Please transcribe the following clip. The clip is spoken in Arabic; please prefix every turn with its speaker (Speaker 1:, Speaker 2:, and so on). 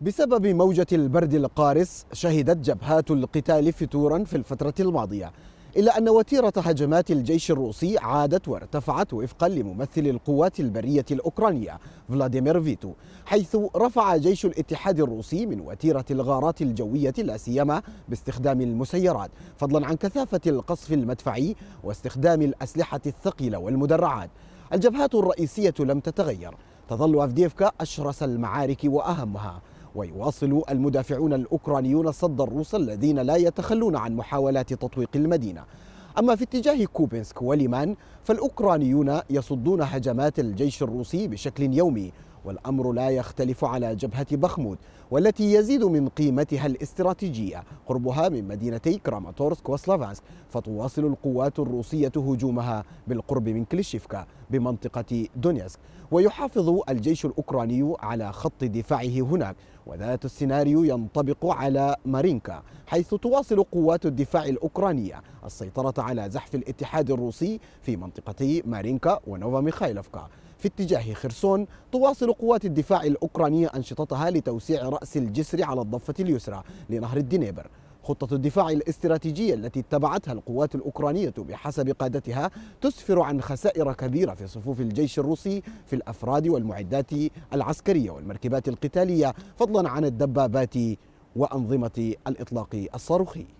Speaker 1: بسبب موجة البرد القارس شهدت جبهات القتال فتورا في الفترة الماضية إلا أن وتيرة هجمات الجيش الروسي عادت وارتفعت وفقا لممثل القوات البرية الأوكرانية فلاديمير فيتو حيث رفع جيش الاتحاد الروسي من وتيرة الغارات الجوية لا سيما باستخدام المسيرات فضلا عن كثافة القصف المدفعي واستخدام الأسلحة الثقيلة والمدرعات الجبهات الرئيسية لم تتغير تظل أفديفكا أشرس المعارك وأهمها ويواصل المدافعون الأوكرانيون صد الروس الذين لا يتخلون عن محاولات تطويق المدينة أما في اتجاه كوبنسك وليمان فالأوكرانيون يصدون هجمات الجيش الروسي بشكل يومي والأمر لا يختلف على جبهة بخمود والتي يزيد من قيمتها الاستراتيجية قربها من مدينتي كراماتورسك وسلافانسك فتواصل القوات الروسية هجومها بالقرب من كليشيفكا بمنطقة دونيسك ويحافظ الجيش الأوكراني على خط دفاعه هناك وذات السيناريو ينطبق على مارينكا حيث تواصل قوات الدفاع الأوكرانية السيطرة على زحف الاتحاد الروسي في منطقتي مارينكا ونوفا ميخايلوفكا في اتجاه خرسون تواصل قوات الدفاع الأوكرانية أنشطتها لتوسيع رأس الجسر على الضفة اليسرى لنهر الدنيبر خطة الدفاع الاستراتيجية التي اتبعتها القوات الأوكرانية بحسب قادتها تسفر عن خسائر كبيرة في صفوف الجيش الروسي في الأفراد والمعدات العسكرية والمركبات القتالية فضلا عن الدبابات وأنظمة الإطلاق الصاروخي